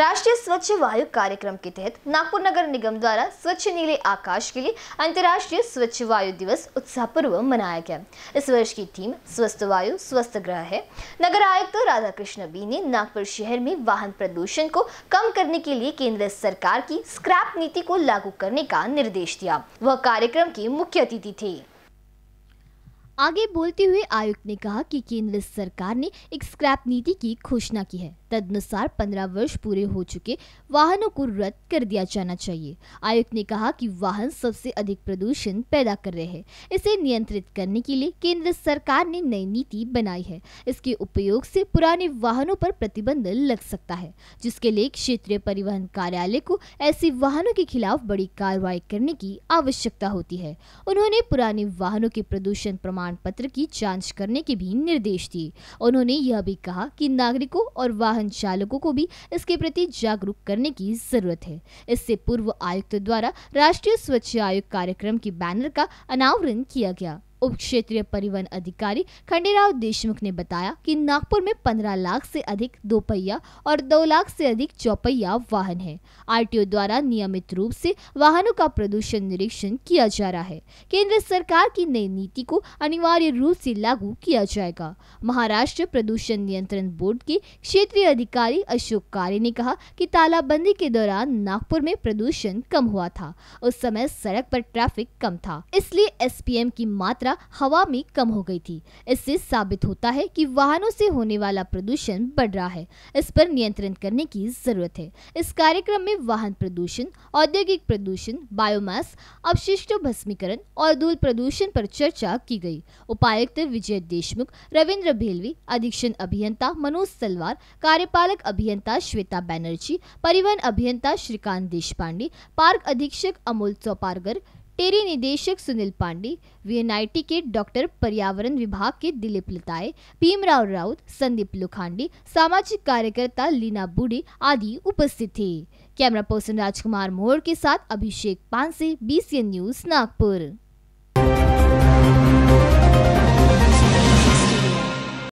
राष्ट्रीय स्वच्छ वायु कार्यक्रम के तहत नागपुर नगर निगम द्वारा स्वच्छ नीले आकाश के लिए अंतर्राष्ट्रीय स्वच्छ वायु दिवस उत्साहपूर्वक मनाया गया इस वर्ष की थीम स्वस्थ वायु स्वस्थ ग्रह है नगर आयुक्त तो राधा कृष्ण बी ने नागपुर शहर में वाहन प्रदूषण को कम करने के लिए केंद्र सरकार की स्क्रैप नीति को लागू करने का निर्देश दिया वह कार्यक्रम के मुख्य अतिथि थे आगे बोलते हुए आयुक्त ने कहा कि केंद्र सरकार ने एक स्क्रैप नीति की घोषणा की है तदनुसार 15 वर्ष पूरे हो चुके वाहनों को रद्द कर दिया जाना चाहिए आयुक्त ने कहा कि वाहन सबसे अधिक प्रदूषण पैदा कर रहे हैं इसे नियंत्रित करने के लिए केंद्र सरकार ने नई नीति बनाई है इसके उपयोग से पुराने वाहनों पर प्रतिबंध लग सकता है जिसके लिए क्षेत्रीय परिवहन कार्यालय को ऐसे वाहनों के खिलाफ बड़ी कार्रवाई करने की आवश्यकता होती है उन्होंने पुराने वाहनों के प्रदूषण प्रमाण प्रमाण पत्र की जांच करने के भी निर्देश दिए उन्होंने यह भी कहा कि नागरिकों और वाहन चालकों को भी इसके प्रति जागरूक करने की जरूरत है इससे पूर्व आयुक्त द्वारा राष्ट्रीय स्वच्छ आयोग कार्यक्रम के बैनर का अनावरण किया गया उप क्षेत्रीय परिवहन अधिकारी खंडेराव देशमुख ने बताया कि नागपुर में 15 लाख से अधिक दोपहिया और 2 लाख से अधिक चौपहिया वाहन हैं। आरटीओ द्वारा नियमित रूप से वाहनों का प्रदूषण निरीक्षण किया जा रहा है केंद्र सरकार की नई नीति को अनिवार्य रूप से लागू किया जाएगा महाराष्ट्र प्रदूषण नियंत्रण बोर्ड के क्षेत्रीय अधिकारी अशोक कारे ने कहा की तालाबंदी के दौरान नागपुर में प्रदूषण कम हुआ था उस समय सड़क आरोप ट्रैफिक कम था इसलिए एस की मात्रा मात्रा हवा में कम हो गई थी इससे साबित होता है कि वाहनों से होने वाला प्रदूषण बढ़ रहा है इस पर नियंत्रण करने की जरूरत है इस कार्यक्रम में वाहन प्रदूषण औद्योगिक प्रदूषण बायोमास अवशिष्ट भस्मीकरण और धूल प्रदूषण पर चर्चा की गई उपायुक्त विजय देशमुख रविन्द्र भेलवी अधीक्षण अभियंता मनोज सलवार कार्यपालक अभियंता श्वेता बैनर्जी परिवहन अभियंता श्रीकांत देश पार्क अधीक्षक अमोल चौपारगर टेरी निदेशक सुनील पांडे वीएनआईटी के डॉक्टर पर्यावरण विभाग के दिलीप लताए भीमराव राउत संदीप लुखांडी सामाजिक कार्यकर्ता लीना बूढ़े आदि उपस्थित थे कैमरा पर्सन राजकुमार मोहर के साथ अभिषेक पांसे बी न्यूज नागपुर